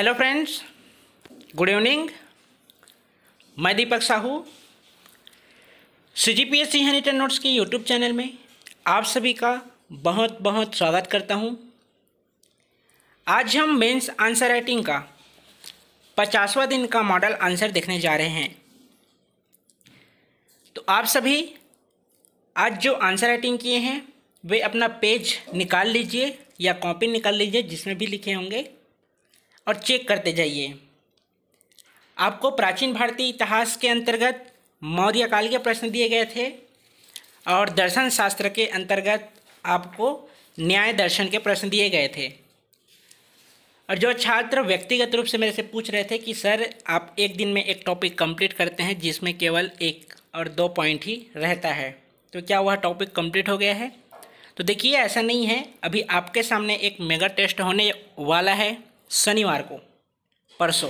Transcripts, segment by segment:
Hello friends good evening मैं Deepak Sahu C G P S C हनीटन notes की YouTube channel में आप सभी का बहुत बहुत स्वागत करता हूं। आज हम मेंस आंसर राइटिंग का पचासवा दिन का मॉडल आंसर देखने जा रहे हैं तो आप सभी आज जो आंसर राइटिंग किए हैं वे अपना पेज निकाल लीजिए या कॉपी निकाल लीजिए जिसमें भी लिखे होंगे और चेक करते जाइए आपको प्राचीन भारतीय इतिहास के अंतर्गत मौर्य काल के प्रश्न दिए गए थे और दर्शन शास्त्र के अंतर्गत आपको न्याय दर्शन के प्रश्न दिए गए थे और जो छात्र व्यक्तिगत रूप से मेरे से पूछ रहे थे कि सर आप एक दिन में एक टॉपिक कंप्लीट करते हैं जिसमें केवल एक और दो पॉइंट ही रहता है तो क्या वह टॉपिक कंप्लीट हो गया है तो देखिए ऐसा नहीं है अभी आपके सामने एक मेगा टेस्ट होने वाला है शनिवार को परसों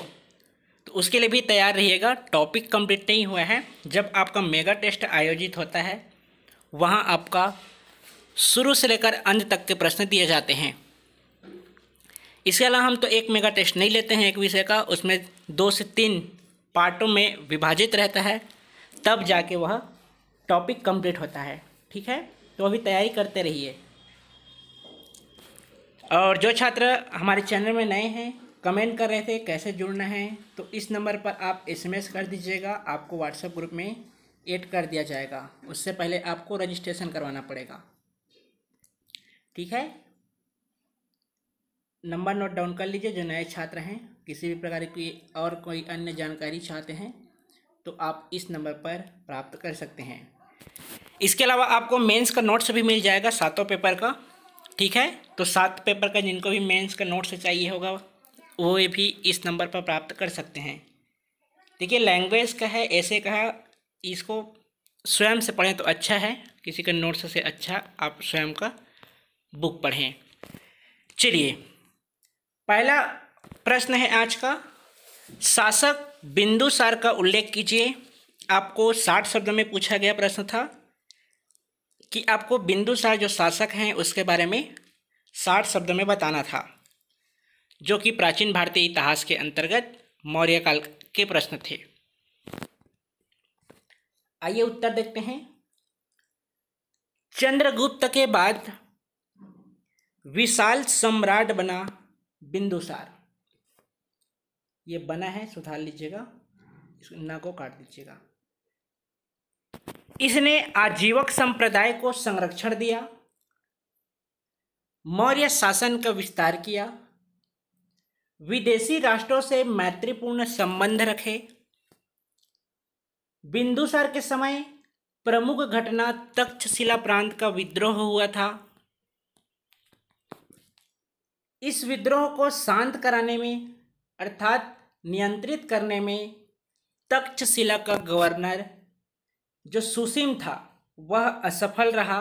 तो उसके लिए भी तैयार रहिएगा टॉपिक कंप्लीट नहीं हुआ है जब आपका मेगा टेस्ट आयोजित होता है वहाँ आपका शुरू से लेकर अंत तक के प्रश्न दिए जाते हैं इसके अलावा हम तो एक मेगा टेस्ट नहीं लेते हैं एक विषय का उसमें दो से तीन पार्टों में विभाजित रहता है तब जाके वह टॉपिक कंप्लीट होता है ठीक है तो अभी तैयारी करते रहिए और जो छात्र हमारे चैनल में नए हैं कमेंट कर रहे थे कैसे जुड़ना है तो इस नंबर पर आप एसएमएस कर दीजिएगा आपको व्हाट्सएप ग्रुप में ऐड कर दिया जाएगा उससे पहले आपको रजिस्ट्रेशन करवाना पड़ेगा ठीक है नंबर नोट डाउन कर लीजिए जो नए छात्र हैं किसी भी प्रकार की और कोई अन्य जानकारी चाहते हैं तो आप इस नंबर पर प्राप्त कर सकते हैं इसके अलावा आपको मेंस का नोट्स भी मिल जाएगा सातों पेपर का ठीक है तो सात पेपर का जिनको भी मेंस का नोट्स चाहिए होगा वो भी इस नंबर पर प्राप्त कर सकते हैं देखिए लैंग्वेज का है ऐसे कहा इसको स्वयं से पढ़ें तो अच्छा है किसी के नोट्स से अच्छा आप स्वयं का बुक पढ़ें चलिए पहला प्रश्न है आज का शासक बिंदुसार का उल्लेख कीजिए आपको साठ शब्द में पूछा गया प्रश्न था कि आपको बिंदुसार जो शासक हैं उसके बारे में साठ शब्द में बताना था जो कि प्राचीन भारतीय इतिहास के अंतर्गत मौर्य काल के प्रश्न थे आइए उत्तर देखते हैं चंद्रगुप्त के बाद विशाल सम्राट बना बिंदुसार ये बना है सुधार लीजिएगा ना को काट दीजिएगा इसने आजीवक संप्रदाय को संरक्षण दिया मौर्य शासन का विस्तार किया विदेशी राष्ट्रों से मैत्रीपूर्ण संबंध रखे बिंदुसार के समय प्रमुख घटना तक्षशिला प्रांत का विद्रोह हुआ था इस विद्रोह को शांत कराने में अर्थात नियंत्रित करने में तक्षशिला का गवर्नर जो सुसीम था वह असफल रहा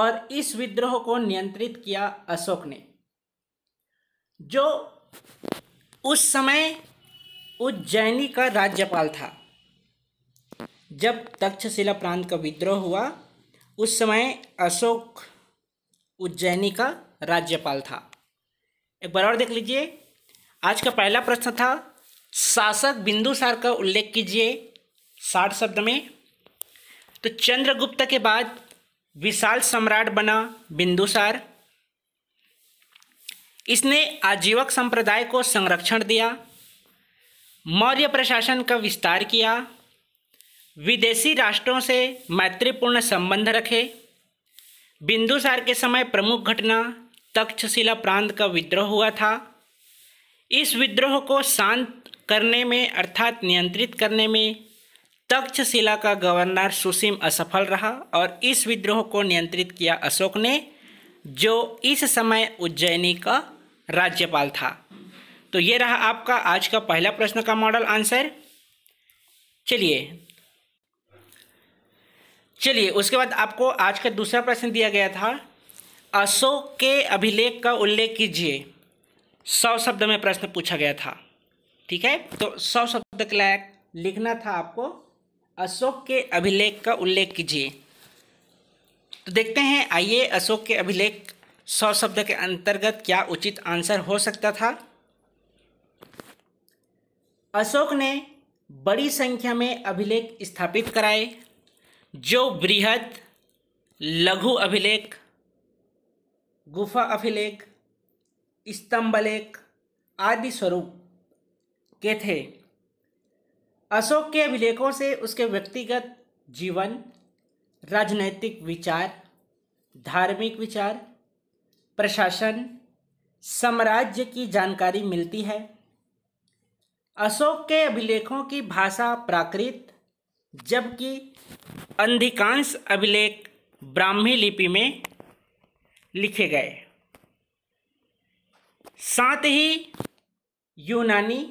और इस विद्रोह को नियंत्रित किया अशोक ने जो उस समय उज्जैनी का राज्यपाल था जब तक्षशिला प्रांत का विद्रोह हुआ उस समय अशोक उज्जैनी का राज्यपाल था एक बार और देख लीजिए आज का पहला प्रश्न था शासक बिंदुसार का उल्लेख कीजिए साठ शब्द में तो चंद्रगुप्त के बाद विशाल सम्राट बना बिंदुसार इसने आजीवक संप्रदाय को संरक्षण दिया मौर्य प्रशासन का विस्तार किया विदेशी राष्ट्रों से मैत्रीपूर्ण संबंध रखे बिंदुसार के समय प्रमुख घटना तक्षशिला प्रांत का विद्रोह हुआ था इस विद्रोह को शांत करने में अर्थात नियंत्रित करने में तक्षशिला का गवर्नर सुसीम असफल रहा और इस विद्रोह को नियंत्रित किया अशोक ने जो इस समय उज्जैनी का राज्यपाल था तो ये रहा आपका आज का पहला प्रश्न का मॉडल आंसर चलिए चलिए उसके बाद आपको आज का दूसरा प्रश्न दिया गया था अशोक के अभिलेख का उल्लेख कीजिए सौ शब्द में प्रश्न पूछा गया था ठीक है तो सौ शब्द के लायक लिखना था आपको अशोक के अभिलेख का उल्लेख कीजिए तो देखते हैं आइए अशोक के अभिलेख सौ शब्द के अंतर्गत क्या उचित आंसर हो सकता था अशोक ने बड़ी संख्या में अभिलेख स्थापित कराए जो बृहद लघु अभिलेख गुफा अभिलेख स्तंभलेख आदि स्वरूप के थे अशोक के अभिलेखों से उसके व्यक्तिगत जीवन राजनैतिक विचार धार्मिक विचार प्रशासन साम्राज्य की जानकारी मिलती है अशोक के अभिलेखों की भाषा प्राकृत जबकि अधिकांश अभिलेख ब्राह्मी लिपि में लिखे गए साथ ही यूनानी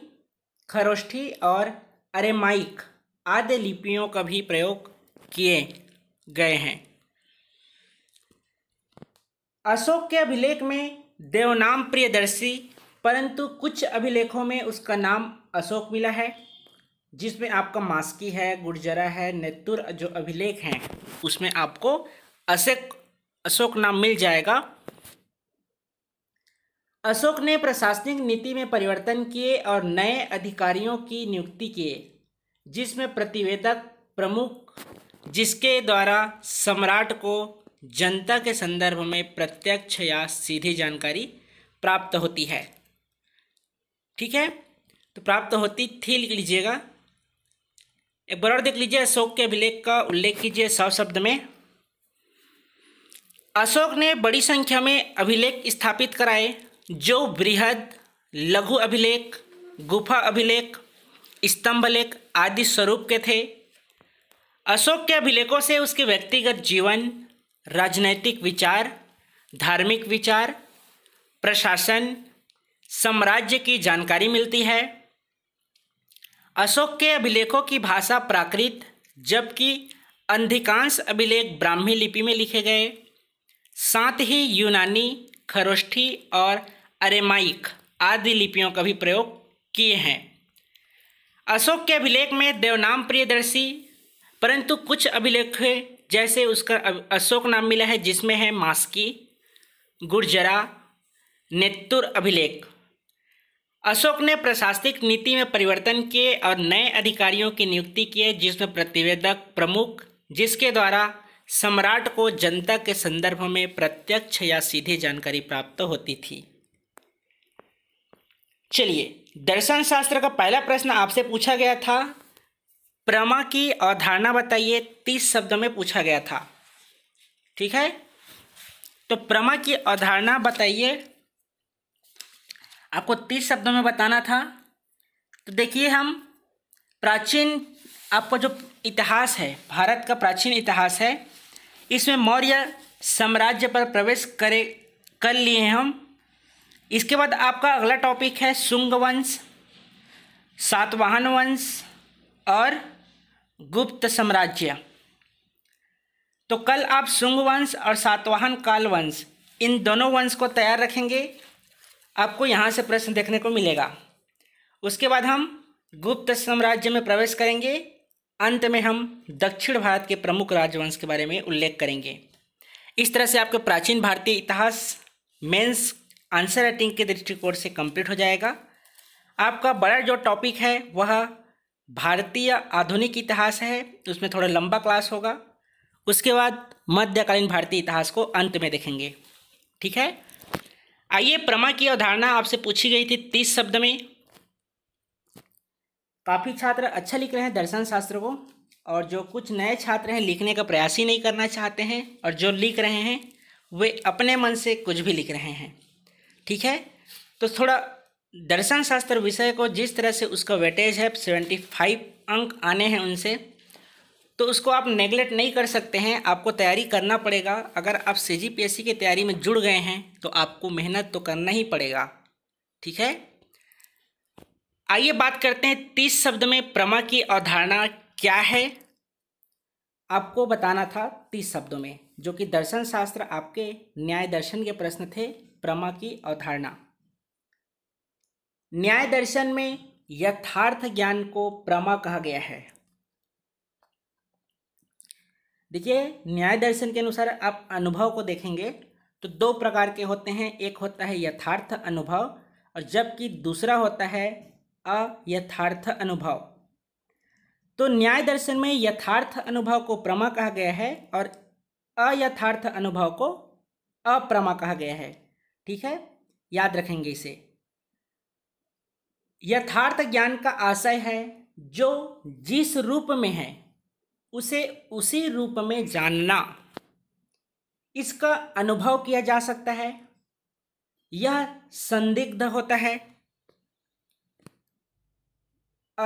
खरोष्ठी और अरे माइक आदि लिपियों का भी प्रयोग किए गए हैं अशोक के अभिलेख में देवनाम प्रियदर्शी परंतु कुछ अभिलेखों में उसका नाम अशोक मिला है जिसमें आपका मास्की है गुर्जरा है नेतुर जो अभिलेख हैं उसमें आपको अशोक अशोक नाम मिल जाएगा अशोक ने प्रशासनिक नीति में परिवर्तन किए और नए अधिकारियों की नियुक्ति किए जिसमें प्रतिवेदक प्रमुख जिसके द्वारा सम्राट को जनता के संदर्भ में प्रत्यक्ष या सीधी जानकारी प्राप्त होती है ठीक है तो प्राप्त होती थी लिख लीजिएगा एक बार देख लीजिए अशोक के अभिलेख का उल्लेख कीजिए सौ शब्द में अशोक ने बड़ी संख्या में अभिलेख स्थापित कराए जो बृहद लघु अभिलेख गुफा अभिलेख स्तंभलेख आदि स्वरूप के थे अशोक के अभिलेखों से उसके व्यक्तिगत जीवन राजनैतिक विचार धार्मिक विचार प्रशासन साम्राज्य की जानकारी मिलती है अशोक के अभिलेखों की भाषा प्राकृत जबकि अधिकांश अभिलेख ब्राह्मी लिपि में लिखे गए साथ ही यूनानी खरोष्ठी और अरेमाइक आदि लिपियों का भी प्रयोग किए हैं अशोक के अभिलेख में देवनाम प्रियदर्शी परंतु कुछ अभिलेख जैसे उसका अशोक नाम मिला है जिसमें है मास्की गुर्जरा नेतुर अभिलेख अशोक ने प्रशासनिक नीति में परिवर्तन किए और नए अधिकारियों की नियुक्ति किए जिसमें प्रतिवेदक प्रमुख जिसके द्वारा सम्राट को जनता के संदर्भ में प्रत्यक्ष या सीधे जानकारी प्राप्त होती थी चलिए दर्शन शास्त्र का पहला प्रश्न आपसे पूछा गया था प्रमा की अवधारणा बताइए तीस शब्द में पूछा गया था ठीक है तो प्रमा की अवधारणा बताइए आपको तीस शब्दों में बताना था तो देखिए हम प्राचीन आपका जो इतिहास है भारत का प्राचीन इतिहास है इसमें मौर्य साम्राज्य पर प्रवेश करे कर लिए हम इसके बाद आपका अगला टॉपिक है शुंग वंश सातवाहन वंश और गुप्त साम्राज्य तो कल आप शुंग वंश और सातवाहन काल वंश इन दोनों वंश को तैयार रखेंगे आपको यहाँ से प्रश्न देखने को मिलेगा उसके बाद हम गुप्त साम्राज्य में प्रवेश करेंगे अंत में हम दक्षिण भारत के प्रमुख राजवंश के बारे में उल्लेख करेंगे इस तरह से आपके प्राचीन भारतीय इतिहास मेंस आंसर राइटिंग के दृष्टिकोण से कंप्लीट हो जाएगा आपका बड़ा जो टॉपिक है वह भारतीय आधुनिक इतिहास है उसमें थोड़ा लंबा क्लास होगा उसके बाद मध्यकालीन भारतीय इतिहास को अंत में देखेंगे ठीक है आइए प्रमा की अवधारणा आपसे पूछी गई थी तीस शब्द में काफ़ी छात्र अच्छा लिख रहे हैं दर्शन शास्त्र को और जो कुछ नए छात्र हैं लिखने का प्रयास ही नहीं करना चाहते हैं और जो लिख रहे हैं वे अपने मन से कुछ भी लिख रहे हैं ठीक है तो थोड़ा दर्शन शास्त्र विषय को जिस तरह से उसका वेटेज है सेवेंटी फाइव अंक आने हैं उनसे तो उसको आप नेगलेक्ट नहीं कर सकते हैं आपको तैयारी करना पड़ेगा अगर आप सी जी पी एस सी की तैयारी में जुड़ गए हैं तो आपको मेहनत तो करना ही पड़ेगा ठीक है आइए बात करते हैं तीस शब्द में प्रमा की अवधारणा क्या है आपको बताना था तीस शब्दों में जो कि दर्शन शास्त्र आपके न्याय दर्शन के प्रश्न थे प्रमा की अवधारणा न्याय दर्शन में यथार्थ ज्ञान को प्रमा कहा गया है देखिए न्याय दर्शन के अनुसार आप अनुभव को देखेंगे तो दो प्रकार के होते हैं एक होता है यथार्थ अनुभव और जबकि दूसरा होता है अयथार्थ अनुभव तो न्याय दर्शन में यथार्थ अनुभव को प्रमा कहा गया है और अयथार्थ अनुभव को अप्रमा कहा गया है ठीक है याद रखेंगे इसे यथार्थ ज्ञान का आशय है जो जिस रूप में है उसे उसी रूप में जानना इसका अनुभव किया जा सकता है यह संदिग्ध होता है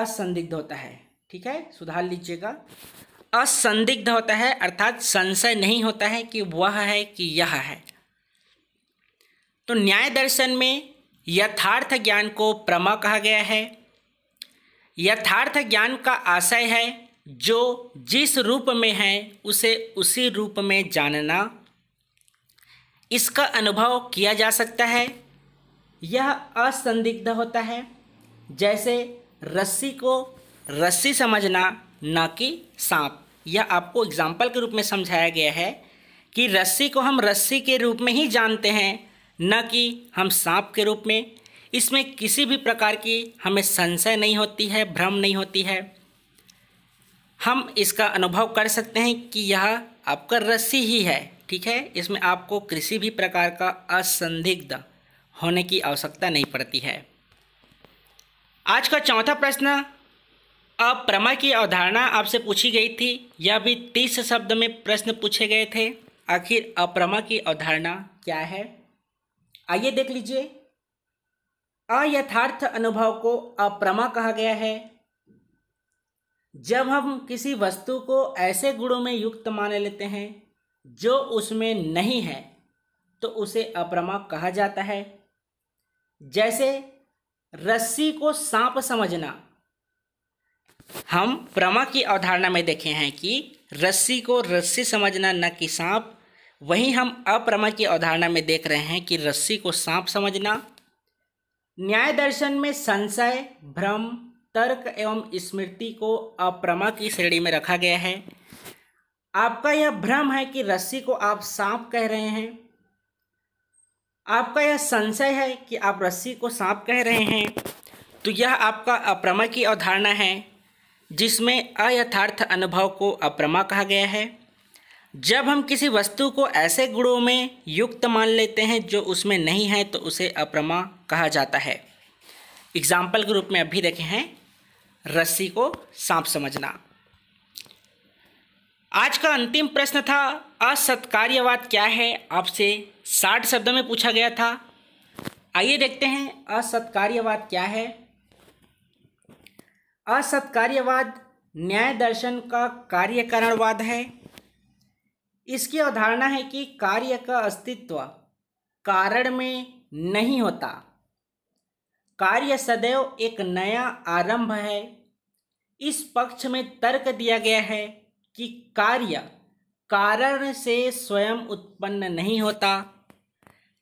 असंदिग्ध होता है ठीक है सुधार लीजिएगा असंदिग्ध होता है अर्थात संशय नहीं होता है कि वह है कि यह है तो न्याय दर्शन में यथार्थ ज्ञान को प्रमा कहा गया है यथार्थ ज्ञान का आशय है जो जिस रूप में है उसे उसी रूप में जानना इसका अनुभव किया जा सकता है यह असंदिग्ध होता है जैसे रस्सी को रस्सी समझना न कि सांप यह आपको एग्जाम्पल के रूप में समझाया गया है कि रस्सी को हम रस्सी के रूप में ही जानते हैं न कि हम सांप के रूप में इसमें किसी भी प्रकार की हमें संशय नहीं होती है भ्रम नहीं होती है हम इसका अनुभव कर सकते हैं कि यह आपका रस्सी ही है ठीक है इसमें आपको किसी भी प्रकार का असंदिग्ध होने की आवश्यकता नहीं पड़ती है आज का चौथा प्रश्न अप्रमा की अवधारणा आपसे पूछी गई थी यह भी तीस शब्द में प्रश्न पूछे गए थे आखिर अप्रमा की अवधारणा क्या है आइए देख लीजिए अयथार्थ अनुभव को अप्रमा कहा गया है जब हम किसी वस्तु को ऐसे गुणों में युक्त माने लेते हैं जो उसमें नहीं है तो उसे अप्रमा कहा जाता है जैसे रस्सी को सांप समझना हम प्रमा की अवधारणा में देखे हैं कि रस्सी को रस्सी समझना न कि सांप वहीं हम अप्रमय की अवधारणा में देख रहे हैं कि रस्सी को सांप समझना न्याय दर्शन में संशय भ्रम तर्क एवं स्मृति को अप्रमा की श्रेणी में रखा गया है आपका यह भ्रम है कि रस्सी को आप सांप कह रहे हैं आपका यह संशय है कि आप रस्सी को सांप कह रहे हैं तो यह आपका अप्रमा की अवधारणा है जिसमें अयथार्थ अनुभव को अप्रमा कहा गया है जब हम किसी वस्तु को ऐसे गुणों में युक्त मान लेते हैं जो उसमें नहीं है तो उसे अप्रमा कहा जाता है एग्जाम्पल के रूप में अभी देखे हैं रस्सी को सांप समझना आज का अंतिम प्रश्न था असत्कार्यवाद क्या है आपसे साठ शब्दों में पूछा गया था आइए देखते हैं असत्कार्यवाद क्या है असत्कार्यवाद न्याय दर्शन का कार्यकरणवाद है इसकी अवधारणा है कि कार्य का अस्तित्व कारण में नहीं होता कार्य सदैव एक नया आरंभ है इस पक्ष में तर्क दिया गया है कि कार्य कारण से स्वयं उत्पन्न नहीं होता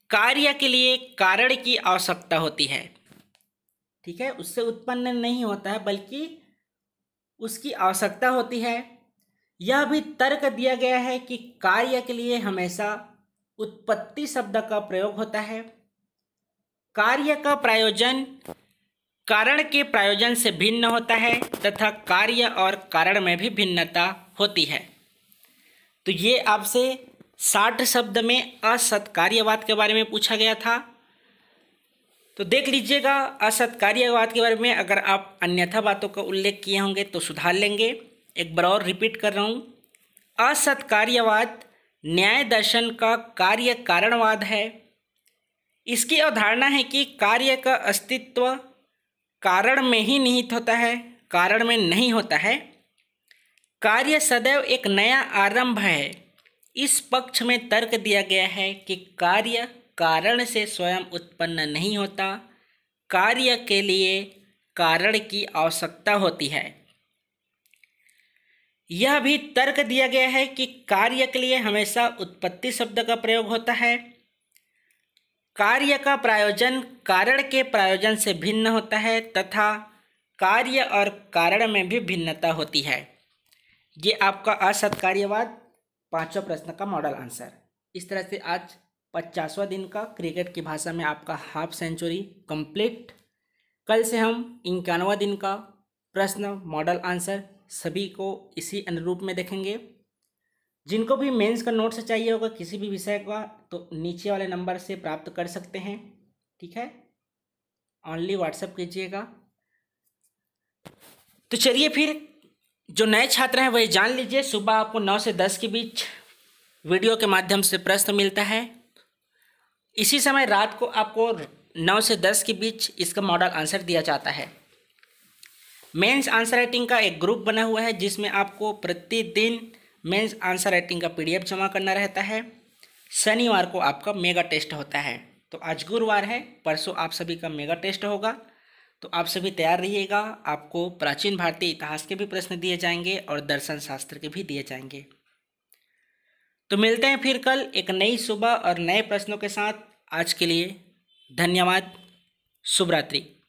कार्य के लिए कारण की आवश्यकता होती है ठीक है उससे उत्पन्न नहीं होता है बल्कि उसकी आवश्यकता होती है यह भी तर्क दिया गया है कि कार्य के लिए हमेशा उत्पत्ति शब्द का प्रयोग होता है कार्य का प्रायोजन कारण के प्रायोजन से भिन्न होता है तथा कार्य और कारण में भी भिन्नता होती है तो ये आपसे साठ शब्द में असत्कार्यवाद के बारे में पूछा गया था तो देख लीजिएगा असत्कार्यवाद के बारे में अगर आप अन्यथा बातों का उल्लेख किए होंगे तो सुधार लेंगे एक बार और रिपीट कर रहा हूँ असत्कार्यवाद न्याय दर्शन का कार्य कारणवाद है इसकी अवधारणा है कि कार्य का अस्तित्व कारण में ही निहित होता है कारण में नहीं होता है कार्य सदैव एक नया आरंभ है इस पक्ष में तर्क दिया गया है कि कार्य कारण से स्वयं उत्पन्न नहीं होता कार्य के लिए कारण की आवश्यकता होती है यह भी तर्क दिया गया है कि कार्य के लिए हमेशा उत्पत्ति शब्द का प्रयोग होता है कार्य का प्रायोजन कारण के प्रायोजन से भिन्न होता है तथा कार्य और कारण में भी भिन्नता होती है ये आपका असत्कार्यवाद पाँचवा प्रश्न का मॉडल आंसर इस तरह से आज पचासवा दिन का क्रिकेट की भाषा में आपका हाफ सेंचुरी कंप्लीट कल से हम इक्यानवा दिन का प्रश्न मॉडल आंसर सभी को इसी अनुरूप में देखेंगे जिनको भी मेंस का नोट्स चाहिए होगा किसी भी विषय का तो नीचे वाले नंबर से प्राप्त कर सकते हैं ठीक है ऑनली व्हाट्सएप कीजिएगा तो चलिए फिर जो नए छात्र हैं वही जान लीजिए सुबह आपको नौ से दस के बीच वीडियो के माध्यम से प्रश्न मिलता है इसी समय रात को आपको नौ से दस के बीच इसका मॉडल आंसर दिया जाता है मेंस आंसर राइटिंग का एक ग्रुप बना हुआ है जिसमें आपको प्रतिदिन मेंस आंसर राइटिंग का पीडीएफ जमा करना रहता है शनिवार को आपका मेगा टेस्ट होता है तो आज गुरुवार है परसों आप सभी का मेगा टेस्ट होगा तो आप सभी तैयार रहिएगा आपको प्राचीन भारतीय इतिहास के भी प्रश्न दिए जाएंगे और दर्शन शास्त्र के भी दिए जाएंगे तो मिलते हैं फिर कल एक नई सुबह और नए प्रश्नों के साथ आज के लिए धन्यवाद शुभरात्रि